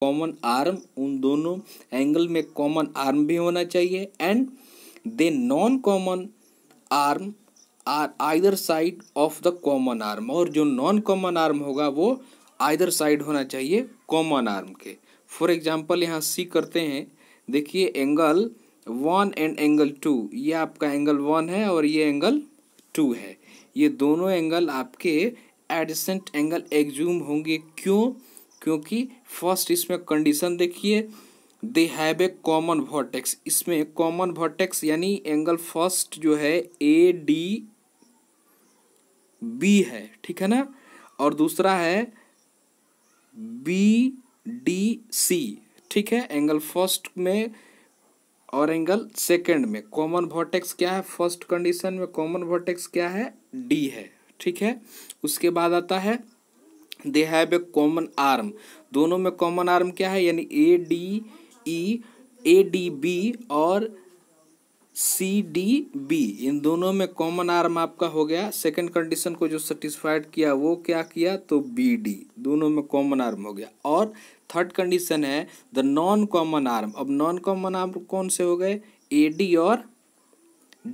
common arm उन दोनों angle में कॉमन आर्म भी होना चाहिए and they non common arm are either side of the common arm और जो नॉन कॉमन आर्म होगा वो आइदर साइड होना चाहिए कॉमन आर्म के फॉर एग्जाम्पल यहाँ सी करते हैं देखिए angle one and angle two ये आपका एंगल वन है और ये एंगल टू है ये दोनों एंगल आपके एडसेंट एंगल एग्जूम होंगे क्यों क्योंकि फर्स्ट इसमें कंडीशन देखिए they have a common vertex इसमें कॉमन वर्टेक्स यानी एंगल फर्स्ट जो है ए डी बी है ठीक है ना और दूसरा है बी डी सी ठीक है एंगल फर्स्ट में और एंगल सेकंड में कॉमन वर्टेक्स क्या है फर्स्ट कंडीशन में कॉमन वर्टेक्स क्या है डी है ठीक है उसके बाद आता है they have a common arm दोनों में कॉमन आर्म क्या है यानी A D E A D B और सी डी बी इन दोनों में कॉमन आर्म आपका हो गया सेकंड कंडीशन को जो सेटिस्फाइड किया वो क्या किया तो बी डी दोनों में कॉमन आर्म हो गया और थर्ड कंडीशन है द नॉन कॉमन आर्म अब नॉन कॉमन आर्म कौन से हो गए ए डी और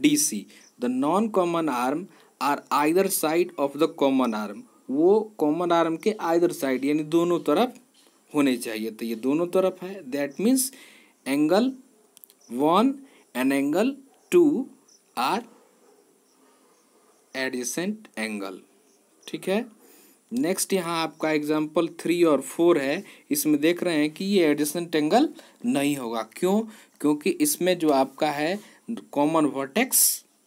D C the non common arm are either side of the common arm वो कॉमन आर्म के आइदर साइड यानी दोनों तरफ होने चाहिए तो ये दोनों तरफ है that means angle one and angle two are adjacent angle ठीक है नेक्स्ट यहाँ आपका एग्जाम्पल थ्री और फोर है इसमें देख रहे हैं कि ये एडिसेंट एंगल नहीं होगा क्यों क्योंकि इसमें जो आपका है कॉमन वर्टेक्स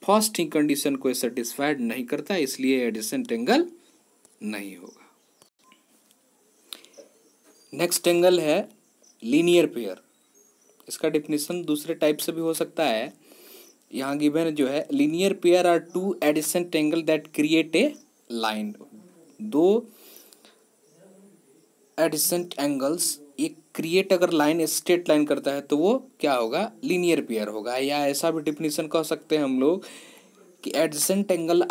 फर्स्ट ही कंडीशन को सेटिस्फाइड नहीं करता इसलिए एडिसेंट एंगल नहीं होगा नेक्स्ट एंगल है लीनियर पेयर इसका डिफिनेशन दूसरे टाइप से भी हो सकता है यहाँ गिवन जो है linear pair are two adjacent angle that create a line दो एडिसेंट एंगल्स ये क्रिएट अगर लाइन स्ट्रेट लाइन करता है तो वो क्या होगा लीनियर पेयर होगा या ऐसा भी डिफिनेशन कह सकते हैं हम लोग कि एडिसेंट एंगल